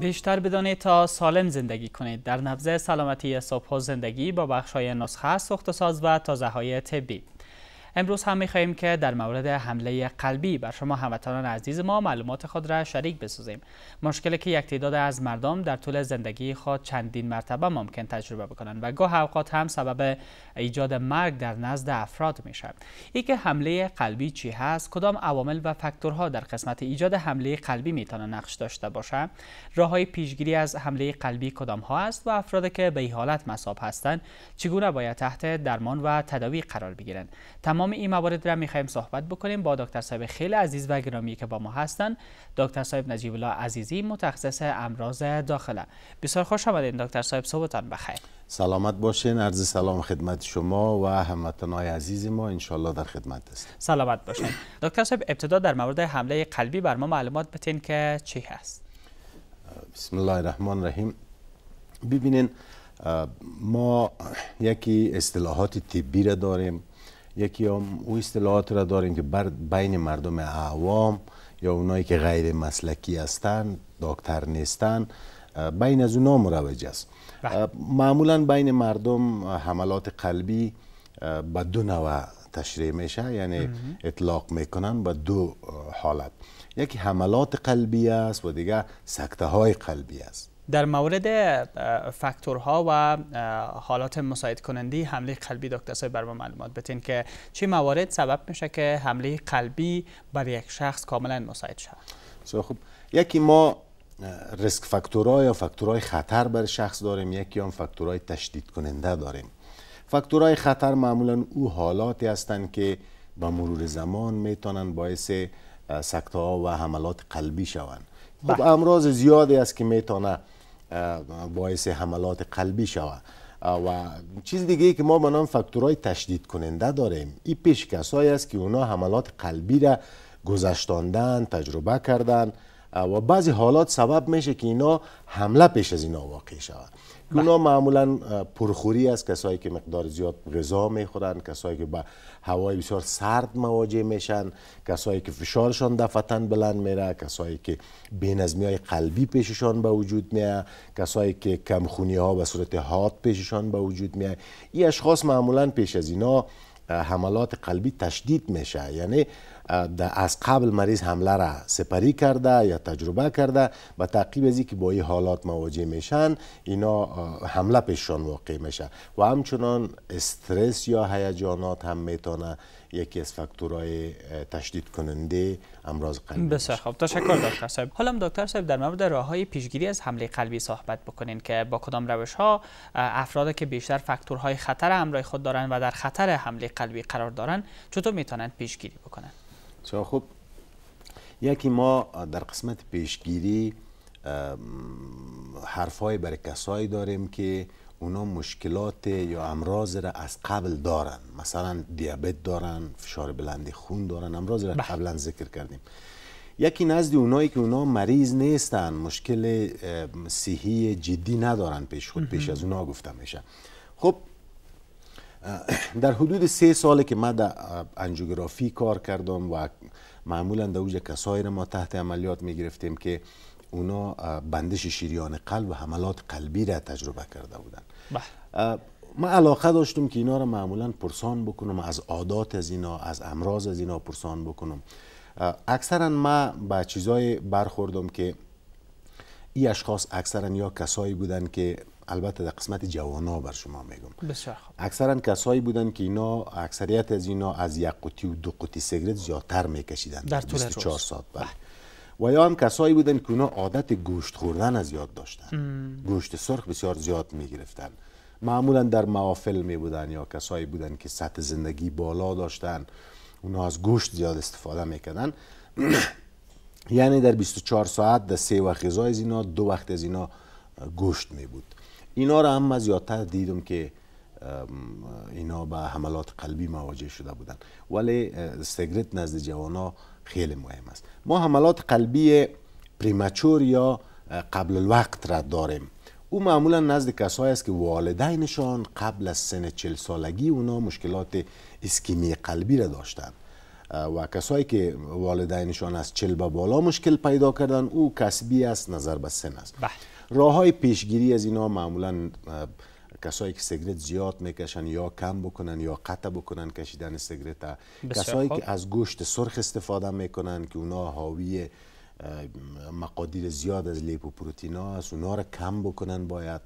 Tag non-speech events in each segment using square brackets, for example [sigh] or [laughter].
بیشتر بدانید تا سالم زندگی کنید در نبض سلامتی صبح و زندگی با بخش های نسخه و ساز و تازه های طبی امروز هم خواهیم که در مورد حمله قلبی بر شما هموطنان عزیز ما معلومات خود را شریک بسازیم مشکلی که یک تعداد از مردم در طول زندگی خود چندین مرتبه ممکن تجربه بکنند و گاه اوقات هم سبب ایجاد مرگ در نزد افراد می ای که حمله قلبی چی هست کدام عوامل و فاکتورها در قسمت ایجاد حمله قلبی می توانند نقش داشته باشه راههای پیشگیری از حمله قلبی کدام ها است و افرادی که به حالت مصاب هستند چگونه باید تحت درمان و تداوی قرار بگیرند تمام تمام این موارد را میخوایم صحبت بکنیم با دکتر صاحب خیلی عزیز و گرامی که با ما هستند دکتر صاحب نجیب الله عزیزی متخصص امراض داخله بسیار خوش آمدین دکتر صاحب صبحتان بخیر سلامت باشین عرض سلام خدمت شما و هموطنان عزیز ما انشالله در خدمت هستیم سلامت باشین دکتر صاحب ابتدا در مورد حمله قلبی بر ما معلومات بتین که چی هست بسم الله الرحمن الرحیم ببینین ما یکی اصطلاحات طبی را داریم یکی هم او اصطلاحات را داریم که بر بین مردم عوام یا اونایی که غیر مسلکی هستند دکتر نیستن بین از اونا مروج است بله. معمولا بین مردم حملات قلبی به دو نوع تشریح میشه یعنی اطلاق میکنن به دو حالت یکی حملات قلبی است و دیگه سکته های قلبی است در مورد فاکتورها و حالات مساعد کننده حمله قلبی دکتر سای بر ما معلومات بتین که چه موارد سبب میشه که حمله قلبی بر یک شخص کاملا مساعد شه خوب، یکی ما ریسک فاکتورها یا فاکتورهای خطر بر شخص داریم یکی هم فاکتورهای تشدید کننده داریم فاکتورهای خطر معمولا او حالاتی هستند که با مرور زمان میتونن باعث سکته ها و حملات قلبی شوند خب بله. امراض زیادی است که میتونه باعث حملات قلبی شود و چیز دیگه که ما به فکتورهای فاکتورهای تشدید کننده داریم این پیش کسایی است که اونا حملات قلبی را گذشتاندن تجربه کردن و بعضی حالات سبب میشه که اینا حمله پیش از اینا واقع شود اونا بله. معمولا پرخوری از کسایی که مقدار زیاد غذا میخورن کسایی که با هوای بسیار سرد مواجه میشن کسایی که فشارشان دفتن بلند میره کسایی که بینظمی های قلبی پیششان به وجود میاد کسایی که کمخونی ها به صورت حاد پیششان به وجود میاد این اشخاص معمولا پیش از اینا حملات قلبی تشدید میشه یعنی از قبل مریض حمله را سپری کرده یا تجربه کرده به تعقیب از که با این حالات مواجه میشن اینا حمله پیششان واقع میشه و همچنان استرس یا هیجانات هم میتونه یکی از فاکتورهای تشدید کننده امراض قلبی بسیار خوب تشکر دکتر صاحب حالا دکتر صاحب در مورد راه های پیشگیری از حمله قلبی صحبت بکنین که با کدام روش ها افراد که بیشتر فاکتورهای خطر همراه خود دارن و در خطر حمله قلبی قرار دارن چطور میتونن پیشگیری بکنن خب یکی ما در قسمت پیشگیری حرفای برای کسایی داریم که اونا مشکلات یا امراض را از قبل دارن مثلا دیابت دارن فشار بلندی خون دارن امراض را بله. قبلا ذکر کردیم یکی نزد اونایی که اونا مریض نیستن مشکل صحی جدی ندارن پیش خود پیش از اونا گفته میشه خب در حدود سه ساله که من در انجوگرافی کار کردم و معمولا در اوج کسایی را ما تحت عملیات می گرفتیم که اونا بندش شیریان قلب و حملات قلبی را تجربه کرده بودن بله. ما علاقه داشتم که اینا را معمولا پرسان بکنم از عادات از اینا از امراض از اینا پرسان بکنم اکثرا ما به چیزای برخوردم که ای اشخاص اکثرا یا کسایی بودن که البته در قسمت جوانا بر شما میگم بسیار خوب اکثرا کسایی بودن که اینا اکثریت از اینا از یک قوطی و دو قوطی سیگرت زیادتر میکشیدن در طول 24 ساعت بعد بله. و یا هم کسایی بودن که اونا عادت گوشت خوردن از یاد داشتن گوشت سرخ بسیار زیاد میگرفتن معمولا در معافل می بودن یا کسایی بودن که سطح زندگی بالا داشتن اونا از گوشت زیاد استفاده میکردن [clears throat] یعنی در 24 ساعت در سه وقت غذای از اینا دو وقت از اینا گوشت می اینا را هم از دیدم که اینا به حملات قلبی مواجه شده بودند ولی سگریت نزد ها خیلی مهم است ما حملات قلبی پریمچور یا قبل الوقت را داریم او معمولا نزد کسایی است که والدینشان قبل از سن چل سالگی اونا مشکلات اسکیمی قلبی را داشتند و کسایی که والدینشان از چل به بالا مشکل پیدا کردن او کسبی است نظر به سن است بله راه های پیشگیری از اینا معمولا کسایی که سگرت زیاد میکشن یا کم بکنن یا قطع بکنن کشیدن سیگرت کسایی که از گوشت سرخ استفاده میکنن که اونا حاوی مقادیر زیاد از لیپوپروتین ها است اونا را کم بکنن باید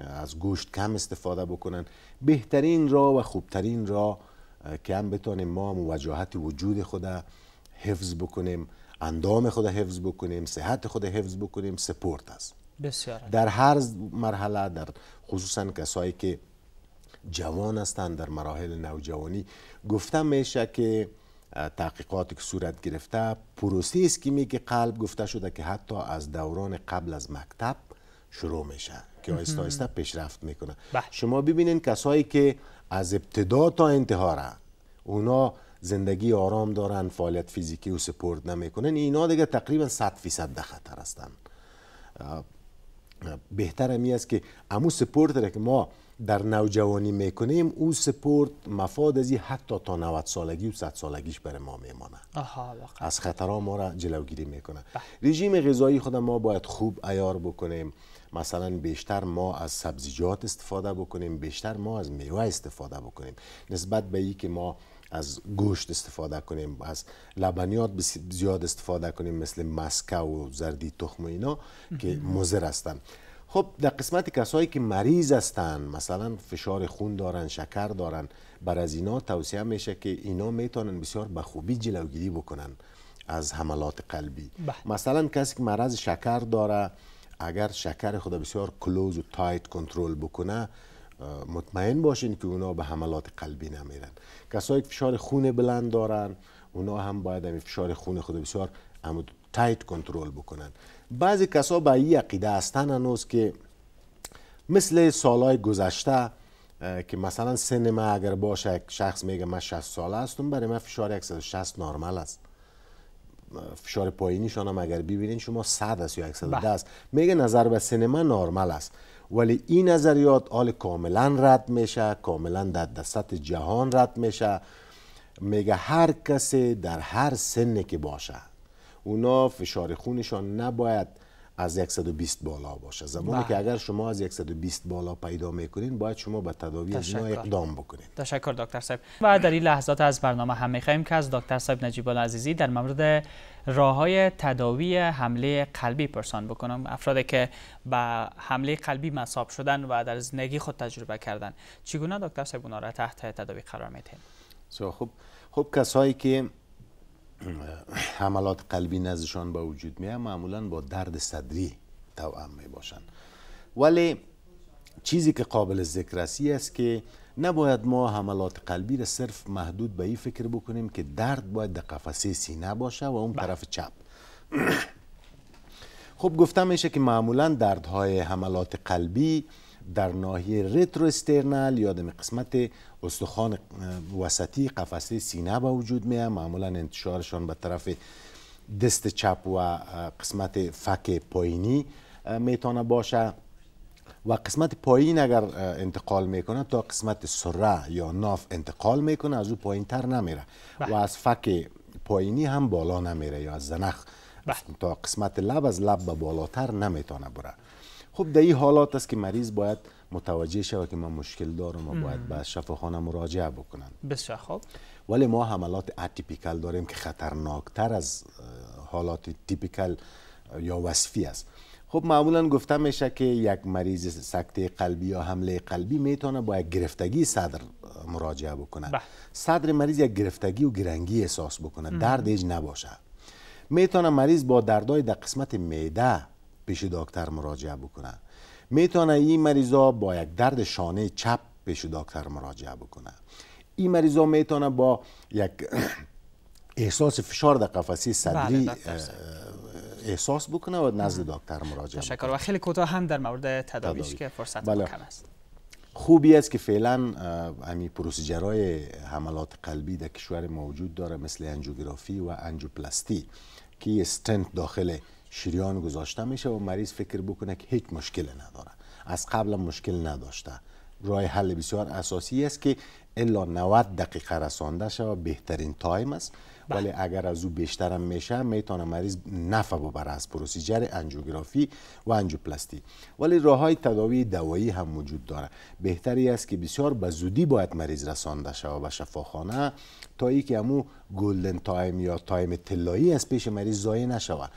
از گوشت کم استفاده بکنن بهترین راه و خوبترین را که هم بتانیم ما وجاهت وجود خود حفظ بکنیم اندام خود حفظ بکنیم صحت خود حفظ بکنیم سپورت است بسیار در هر مرحله در خصوصا کسایی که جوان هستند در مراحل نوجوانی گفته میشه که تحقیقاتی که صورت گرفته پروسه اسکیمی که قلب گفته شده که حتی از دوران قبل از مکتب شروع میشه که آیستا پیش پیشرفت میکنه بله. شما ببینین کسایی که از ابتدا تا انتها را اونا زندگی آرام دارن فعالیت فیزیکی و سپورت نمیکنن اینا دیگه تقریبا 100 فیصد در خطر هستن بهتر می است که امو سپورت که ما در نوجوانی میکنیم او سپورت مفاد ازی حتی تا 90 سالگی و 100 سالگیش برای ما میمانه از خطرها ما را جلوگیری میکنه بله. رژیم غذایی خود ما باید خوب ایار بکنیم مثلا بیشتر ما از سبزیجات استفاده بکنیم بیشتر ما از میوه استفاده بکنیم نسبت به ای که ما از گوشت استفاده کنیم از لبنیات زیاد استفاده کنیم مثل مسکه و زردی تخم و اینا که مزر هستند خب در قسمت کسایی که مریض هستند مثلا فشار خون دارن شکر دارن بر از اینا توصیه میشه که اینا میتونن بسیار به خوبی جلوگیری بکنن از حملات قلبی بله. مثلا کسی که مرض شکر داره اگر شکر خود بسیار کلوز و تایت کنترل بکنه مطمئن باشین که اونا به حملات قلبی نمیرن کسایی که فشار خون بلند دارن اونا هم باید همین فشار خون خود بسیار تایت کنترل بکنن بعضی کسا به این عقیده هستن هنوز که مثل سالهای گذشته که مثلا سن ما اگر باشه یک شخص میگه من 60 ساله هستم برای من فشار 160 نرمال است فشار پایینی هم اگر ببینین شما 100 است یا 110 بله. است میگه نظر به سن من نرمال است ولی این نظریات حال کاملا رد میشه کاملا در دست جهان رد میشه میگه هر کسی در هر سنی که باشه اونا فشار خونشان نباید از 120 بالا باشه زمانی بله. که اگر شما از 120 بالا پیدا میکنین باید شما به تداوی از اقدام بکنین تشکر دکتر صاحب و در این لحظات از برنامه هم میخواییم که از دکتر صاحب نجیب عزیزی در مورد راه های تداوی حمله قلبی پرسان بکنم افرادی که به حمله قلبی مصاب شدن و در زندگی خود تجربه کردن چگونه دکتر صاحب اونا را تحت تداوی قرار میتین؟ خب خب کسایی که [clears throat] حملات قلبی نزدشان به وجود میه معمولا با درد صدری توام می باشند ولی چیزی که قابل ذکر است که نباید ما حملات قلبی را صرف محدود به این فکر بکنیم که درد باید در قفسه سینه باشه و اون بله. طرف چپ [clears throat] خب گفته میشه که معمولا دردهای حملات قلبی در ناحیه رترو استرنال یا قسمت استخوان وسطی قفسه سینه به وجود میاد معمولا انتشارشان به طرف دست چپ و قسمت فک پایینی میتونه باشه و قسمت پایین اگر انتقال میکنه تا قسمت سره یا ناف انتقال میکنه از او پایین تر نمیره و بله. از فک پایینی هم بالا نمیره یا از زنخ بله. تا قسمت لب از لب به بالاتر نمیتونه بره خب در این حالات است که مریض باید متوجه شود که ما مشکل دارم و باید به شفاخانه مراجعه بکنن بسیار خوب ولی ما حملات اتیپیکل داریم که خطرناکتر از حالات تیپیکل یا وصفی است خب معمولا گفته میشه که یک مریض سکته قلبی یا حمله قلبی میتونه با یک گرفتگی صدر مراجعه بکنه بله. صدر مریض یک گرفتگی و گرنگی احساس بکنه درد نباشه میتونه مریض با دردای در قسمت معده پیش دکتر مراجعه بکنن میتونه این مریضا با یک درد شانه چپ پیش دکتر مراجعه بکنه این مریضا میتونه با یک احساس فشار در قفسه صدری بله، احساس بکنه و نزد دکتر مراجعه بکنه و خیلی کوتاه هم در مورد تداویش که فرصت بله. کم است خوبی است که فعلا همین پروسیجرهای حملات قلبی در کشور موجود داره مثل انجوگرافی و انجوپلاستی که استنت داخل شریان گذاشته میشه و مریض فکر بکنه که هیچ مشکل نداره از قبل مشکل نداشته راه حل بسیار اساسی است که الا 90 دقیقه رسانده و بهترین تایم است بله. ولی اگر از او بیشترم میشه میتونه مریض نفع ببره از پروسیجر انجوگرافی و انجوپلاستی ولی راه های تداوی دوایی هم وجود داره بهتری است که بسیار به زودی باید مریض رسانده شود به شفاخانه تا ای که گلدن تایم یا تایم طلایی از پیش مریض زایی نشود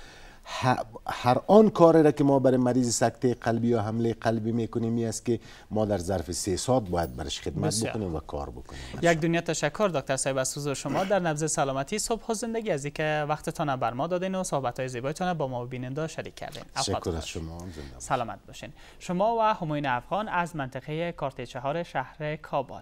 هر آن کاری را که ما برای مریض سکته قلبی یا حمله قلبی میکنیم این است که ما در ظرف سه ساعت باید برش خدمت بکنیم و کار بکنیم یک دنیا تشکر دکتر صاحب از حضور شما در نبض سلامتی صبح و زندگی از اینکه وقتتان بر ما دادین و صحبت های زیبایتان با ما و بیننده شریک کردین تشکر از شما سلامت باشین شما و همین افغان از منطقه کارت چهار شهر کابل